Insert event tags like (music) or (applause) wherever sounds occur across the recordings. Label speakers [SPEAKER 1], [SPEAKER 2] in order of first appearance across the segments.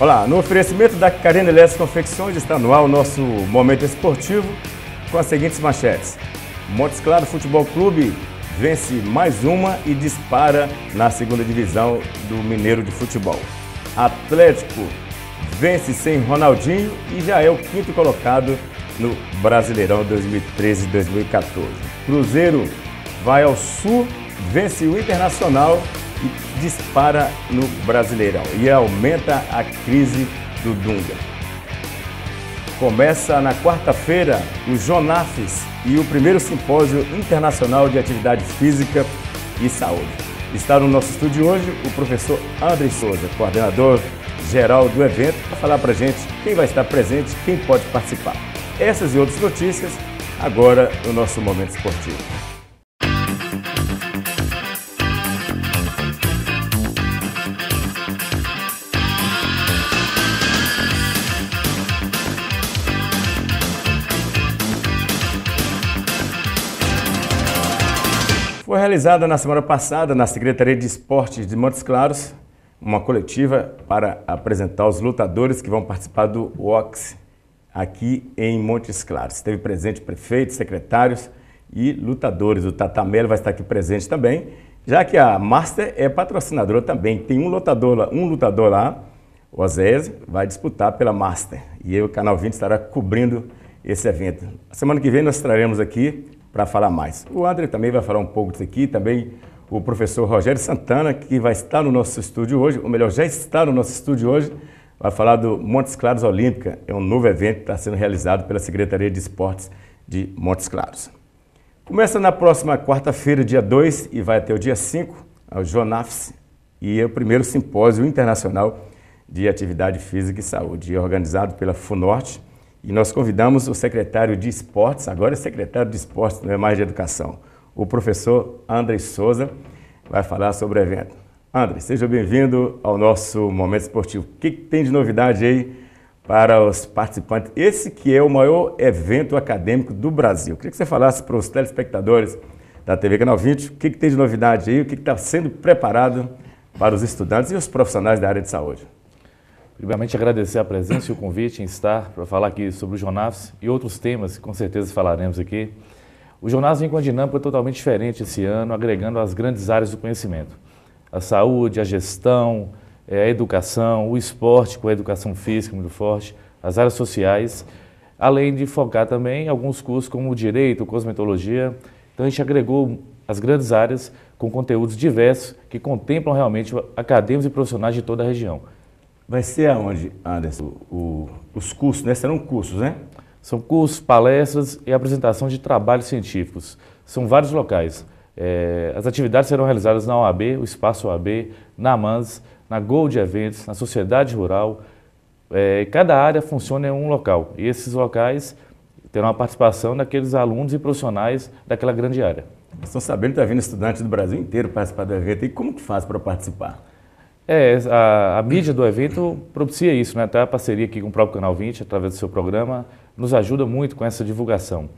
[SPEAKER 1] Olá, no oferecimento da Carina Elétrica Confecções está no ar o nosso momento esportivo com as seguintes manchetes. Montes Claro Futebol Clube vence mais uma e dispara na segunda divisão do Mineiro de Futebol. Atlético vence sem Ronaldinho e já é o quinto colocado no Brasileirão 2013-2014. Cruzeiro vai ao Sul, vence o Internacional dispara no Brasileirão e aumenta a crise do Dunga. Começa na quarta-feira o Jonafes e o primeiro simpósio internacional de atividade física e saúde. Está no nosso estúdio hoje o professor André Souza, coordenador geral do evento, para falar para gente quem vai estar presente, quem pode participar. Essas e outras notícias agora no nosso momento esportivo. Foi realizada na semana passada na Secretaria de Esportes de Montes Claros uma coletiva para apresentar os lutadores que vão participar do OX aqui em Montes Claros. Teve presente prefeitos, secretários e lutadores. O Tatamelo vai estar aqui presente também, já que a Master é patrocinadora também. Tem um lutador lá, um lutador lá, o Azez, vai disputar pela Master. E eu, o Canal 20 estará cobrindo esse evento. Semana que vem nós traremos aqui para falar mais. O André também vai falar um pouco disso aqui, também o professor Rogério Santana, que vai estar no nosso estúdio hoje, ou melhor, já está no nosso estúdio hoje, vai falar do Montes Claros Olímpica. É um novo evento que está sendo realizado pela Secretaria de Esportes de Montes Claros. Começa na próxima quarta-feira, dia 2, e vai até o dia 5, ao Jonafs, e é o primeiro simpósio internacional de atividade física e saúde, organizado pela FUNORTE, e nós convidamos o secretário de Esportes, agora é secretário de Esportes, não é mais de Educação, o professor André Souza, vai falar sobre o evento. André, seja bem-vindo ao nosso Momento Esportivo. O que, que tem de novidade aí para os participantes. Esse que é o maior evento acadêmico do Brasil. Queria que você falasse para os telespectadores da TV Canal 20 o que, que tem de novidade aí, o que está sendo preparado para os estudantes e os profissionais da área de saúde.
[SPEAKER 2] Primeiramente, agradecer a presença e o convite em estar para falar aqui sobre o Jonas e outros temas que com certeza falaremos aqui. O Jonas vem com uma dinâmica totalmente diferente esse ano, agregando as grandes áreas do conhecimento. A saúde, a gestão, eh, a educação, o esporte com a educação física muito forte, as áreas sociais, além de focar também alguns cursos como o direito, cosmetologia. Então a gente agregou as grandes áreas com conteúdos diversos que contemplam realmente acadêmicos e profissionais de toda a região. Vai ser aonde, Anderson? O,
[SPEAKER 1] o, os cursos, né? Serão cursos,
[SPEAKER 2] né? São cursos, palestras e apresentação de trabalhos científicos. São vários locais. É, as atividades serão realizadas na OAB, o Espaço OAB, na Mans, na Gold Eventos, na Sociedade Rural. É, cada área funciona em um local. E esses locais terão a participação daqueles alunos e profissionais daquela grande área. Estão sabendo que está vindo estudantes do Brasil
[SPEAKER 1] inteiro participar do evento. E como que faz para participar?
[SPEAKER 2] É, a, a, mídia do evento propicia isso, né? Até a parceria aqui com o próprio Canal 20, através do seu programa, nos ajuda muito com essa divulgação.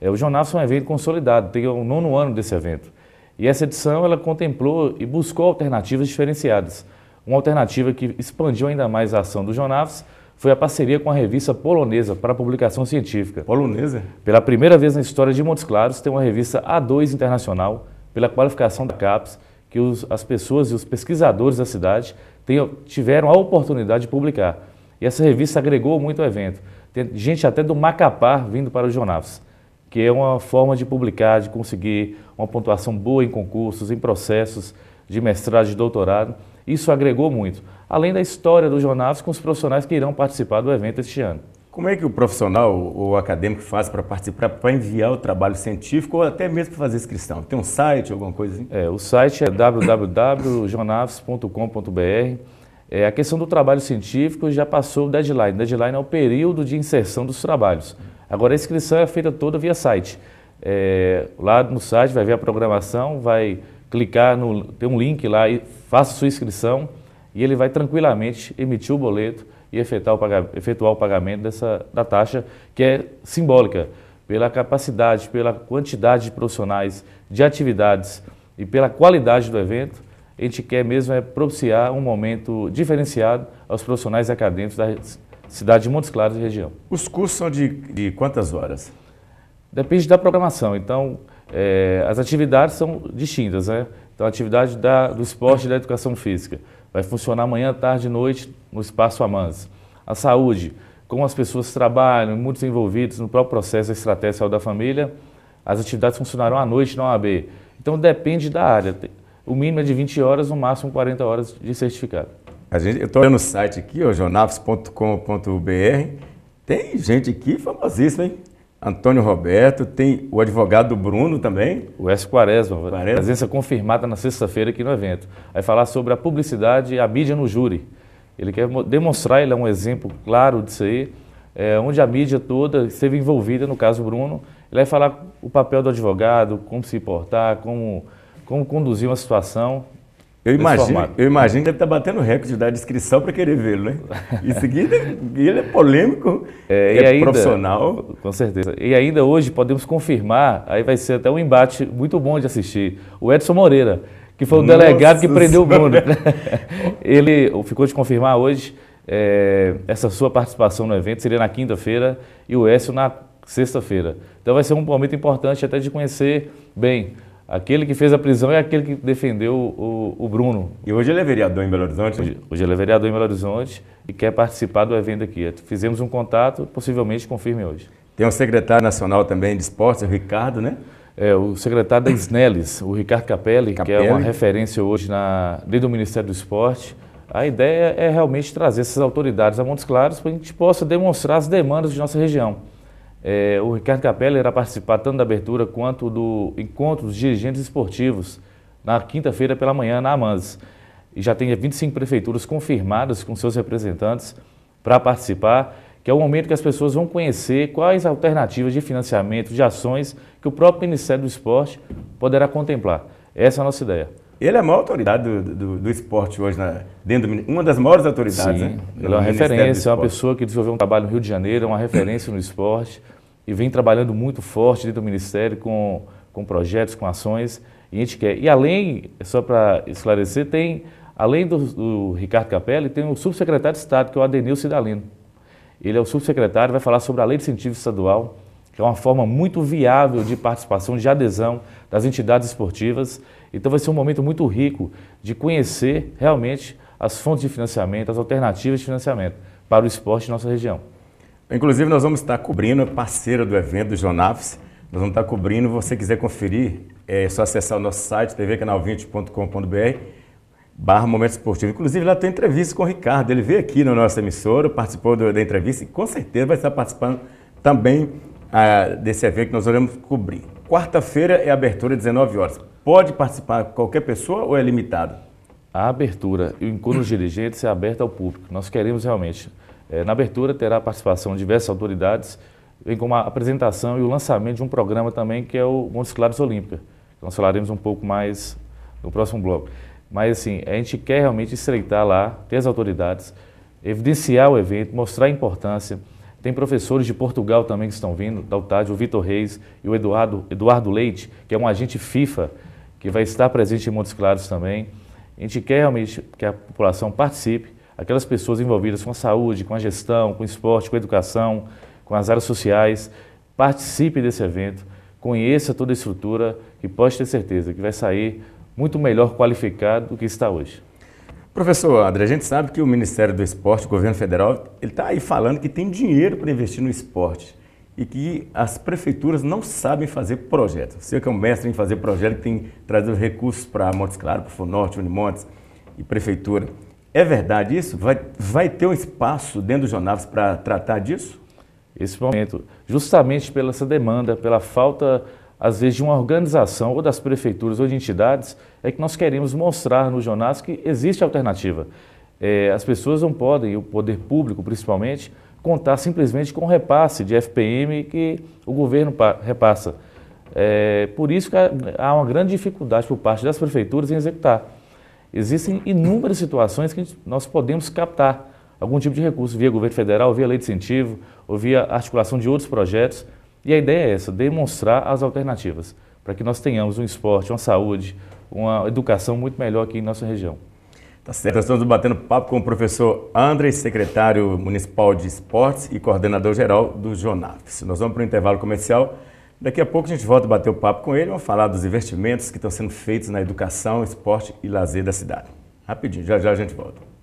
[SPEAKER 2] É, o Jornal é um evento consolidado, tem o nono ano desse evento. E essa edição, ela contemplou e buscou alternativas diferenciadas. Uma alternativa que expandiu ainda mais a ação do Jonafs foi a parceria com a revista polonesa para publicação científica. Polonesa? Pela primeira vez na história de Montes Claros, tem uma revista A2 internacional, pela qualificação da CAPES, que os, as pessoas e os pesquisadores da cidade tenham, tiveram a oportunidade de publicar. E essa revista agregou muito ao evento. Tem gente até do Macapá vindo para o Jornafes, que é uma forma de publicar, de conseguir uma pontuação boa em concursos, em processos de mestrado, de doutorado. Isso agregou muito. Além da história do Jornafes com os profissionais que irão participar do evento este ano.
[SPEAKER 1] Como é que o profissional ou o acadêmico faz para participar, para enviar o trabalho científico ou até mesmo para fazer inscrição? Tem um site, alguma coisa assim? É, o
[SPEAKER 2] site é www.jonaves.com.br. É, a questão do trabalho científico já passou o deadline. O deadline é o período de inserção dos trabalhos. Agora, a inscrição é feita toda via site. É, lá no site vai ver a programação, vai clicar, no, tem um link lá e faça sua inscrição e ele vai tranquilamente emitir o boleto e efetuar o pagamento, efetuar o pagamento dessa, da taxa, que é simbólica, pela capacidade, pela quantidade de profissionais, de atividades e pela qualidade do evento, a gente quer mesmo é propiciar um momento diferenciado aos profissionais acadêmicos da cidade de Montes Claros e região. Os cursos são de, de quantas horas? Depende da programação, então é, as atividades são distintas, né? Então a atividade da, do esporte e da educação física vai funcionar amanhã, tarde e noite no Espaço Amans. A saúde, como as pessoas trabalham, muitos envolvidos no próprio processo da estratégia saúde da família, as atividades funcionarão à noite na OAB. Então depende da área. O mínimo é de 20 horas, no máximo 40 horas
[SPEAKER 1] de certificado. A gente, eu estou olhando o site aqui, jornafs.com.br. Tem gente aqui famosíssima, hein? Antônio Roberto, tem o advogado do Bruno também. O S. Quaresma, Quaresma. presença confirmada
[SPEAKER 2] na sexta-feira aqui no evento. Vai falar sobre a publicidade e a mídia no júri. Ele quer demonstrar, ele é um exemplo claro disso aí, é, onde a mídia toda esteve envolvida, no caso Bruno. Ele vai falar o papel do advogado, como se importar, como, como conduzir
[SPEAKER 1] uma situação. Eu imagino, eu imagino que deve estar tá batendo recorde da inscrição para querer vê-lo, né? Em seguida, ele é polêmico, é, é ainda, profissional. Com certeza. E
[SPEAKER 2] ainda hoje podemos confirmar, aí vai ser até um embate muito bom de assistir, o Edson Moreira, que foi o Nossa delegado que prendeu o mundo. (laughs) ele ficou de confirmar hoje é, essa sua participação no evento, seria na quinta-feira e o Edson na sexta-feira. Então vai ser um momento importante até de conhecer bem Aquele que fez a prisão é aquele que defendeu o, o Bruno. E hoje ele é vereador em Belo Horizonte? Né? Hoje, hoje, ele é vereador em Belo Horizonte e quer participar do evento aqui. Fizemos um contato, possivelmente confirme hoje. Tem um secretário nacional também de esportes, o Ricardo, né? É, o secretário da Snelis, o Ricardo Capelli, Capelli, que é uma referência hoje na, dentro do Ministério do Esporte. A ideia é realmente trazer essas autoridades a Montes Claros para que a gente possa demonstrar as demandas de nossa região. É, o Ricardo Capelli irá participar tanto da abertura quanto do encontro dos dirigentes esportivos na quinta-feira pela manhã na Amandes. E já tem 25 prefeituras confirmadas com seus representantes para participar, que é o momento que as pessoas vão conhecer quais alternativas de financiamento de ações que o próprio Ministério do Esporte poderá contemplar. Essa é a nossa ideia. Ele é a maior autoridade do, do, do esporte hoje, né? dentro do, uma das maiores autoridades. Sim, né? ele é uma referência, é uma pessoa que desenvolveu um trabalho no Rio de Janeiro, é uma referência no esporte e vem trabalhando muito forte dentro do Ministério com, com projetos, com ações, e a gente quer. E além, só para esclarecer, tem, além do, do Ricardo Capelli, tem o subsecretário de Estado, que é o Adenil Cidalino. Ele é o subsecretário, vai falar sobre a Lei de Incentivo Estadual, que é uma forma muito viável de participação, de adesão das entidades esportivas. Então vai ser um momento muito rico de conhecer realmente as fontes de financiamento, as alternativas de
[SPEAKER 1] financiamento para o esporte em nossa região. Inclusive, nós vamos estar cobrindo, parceira do evento do Jonafes, nós vamos estar cobrindo, você quiser conferir, é só acessar o nosso site, tvcanal20.com.br, barra Momento Esportivo. Inclusive, lá tem entrevista com o Ricardo, ele veio aqui na nossa emissora, participou da entrevista e com certeza vai estar participando também ah, desse evento que nós vamos cobrir. Quarta-feira é abertura, 19 horas. Pode participar qualquer pessoa ou é limitado? A abertura e o encontro dos dirigentes é aberta ao público. Nós queremos
[SPEAKER 2] realmente eh, na abertura terá a participação de diversas autoridades, vem com a apresentação e o lançamento de um programa também que é o Montes Claros Olímpica. Nós falaremos um pouco mais no próximo bloco. Mas assim, a gente quer realmente estreitar lá, ter as autoridades, evidenciar o evento, mostrar a importância. Tem professores de Portugal também que estão vindo, da UTAD, o Vitor Reis e o Eduardo, Eduardo Leite, que é um agente FIFA, que vai estar presente em Montes Claros também. A gente quer realmente que a população participe, aquelas pessoas envolvidas com a saúde, com a gestão, com o esporte, com a educação, com as áreas sociais. Participe desse evento, conheça toda a estrutura e pode ter certeza que vai sair muito
[SPEAKER 1] melhor qualificado do que está hoje. Professor André, a gente sabe que o Ministério do Esporte, o governo federal, ele está aí falando que tem dinheiro para investir no esporte e que as prefeituras não sabem fazer projetos. Você que é um mestre em fazer projeto, que tem trazido recursos para Montes Claros, para o Norte, Unimontes e prefeitura. É verdade isso? Vai, vai ter um espaço dentro do Jonaves para tratar disso? Esse momento, justamente pela essa
[SPEAKER 2] demanda, pela falta, às vezes, de uma organização ou das prefeituras ou de entidades, é que nós queremos mostrar no Jonaves que existe alternativa. É, as pessoas não podem, o poder público principalmente, contar simplesmente com o repasse de FPM que o governo repassa. É, por isso que há uma grande dificuldade por parte das prefeituras em executar. Existem inúmeras situações que nós podemos captar algum tipo de recurso via governo federal, via lei de incentivo, ou via articulação de outros projetos. E a ideia é essa, demonstrar as alternativas, para que nós tenhamos um esporte, uma saúde, uma
[SPEAKER 1] educação muito melhor aqui em nossa região. Tá certo, nós estamos batendo papo com o professor André, secretário municipal de esportes e coordenador geral do Jonafes. Nós vamos para o intervalo comercial Daqui a pouco a gente volta a bater o papo com ele, vamos falar dos investimentos que estão sendo feitos na educação, esporte e lazer da cidade. Rapidinho, já já a gente volta.